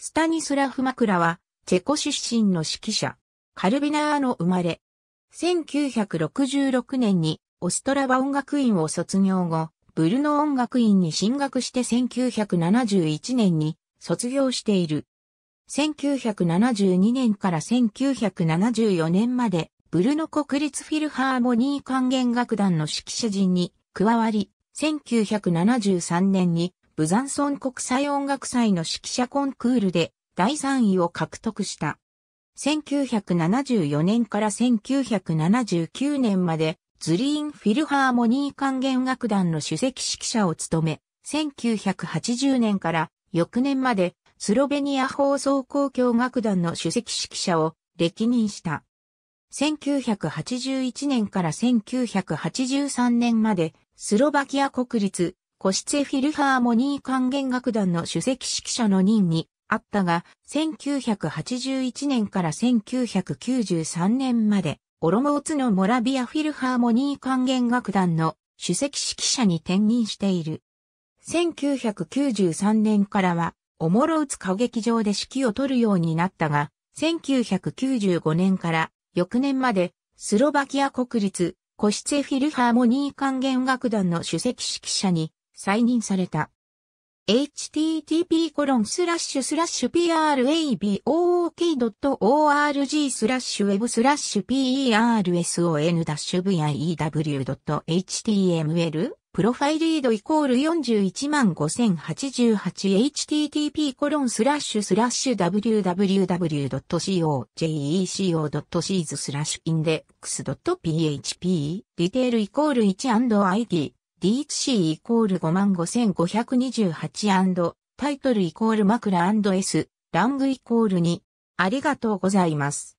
スタニスラフ・マクラは、チェコ出身の指揮者、カルビナーの生まれ。1966年に、オストラバ音楽院を卒業後、ブルノ音楽院に進学して1971年に卒業している。1972年から1974年まで、ブルノ国立フィルハーモニー管弦楽団の指揮者陣に加わり、1973年にブザンソン国際音楽祭の指揮者コンクールで第3位を獲得した。1974年から1979年までズリーンフィルハーモニー管弦楽団の首席指揮者を務め、1980年から翌年までスロベニア放送公共楽団の首席指揮者を歴任した。1981年から1983年までスロバキア国立コシツェフィルハーモニー管弦楽団の主席指揮者の任にあったが、1981年から1993年まで、オロモーツのモラビアフィルハーモニー管弦楽団の主席指揮者に転任している。1993年からは、オモローツ歌劇場で指揮を取るようになったが、1995年から翌年まで、スロバキア国立、コシツェフィルハーモニー管弦楽団の主席指揮者に再任された。http コロンスラッシュスラッシュ prabook.org スラッシュウェブスラッシュ person-view.html プロファイリードイコール41万 5088http コロンスラッシュスラッシュ www.co.jec.co.cs スラッシュインデックス .php ディテールイコール 1&it DHC イコール 55528& タイトルイコール枕 &S ラングイコール2ありがとうございます。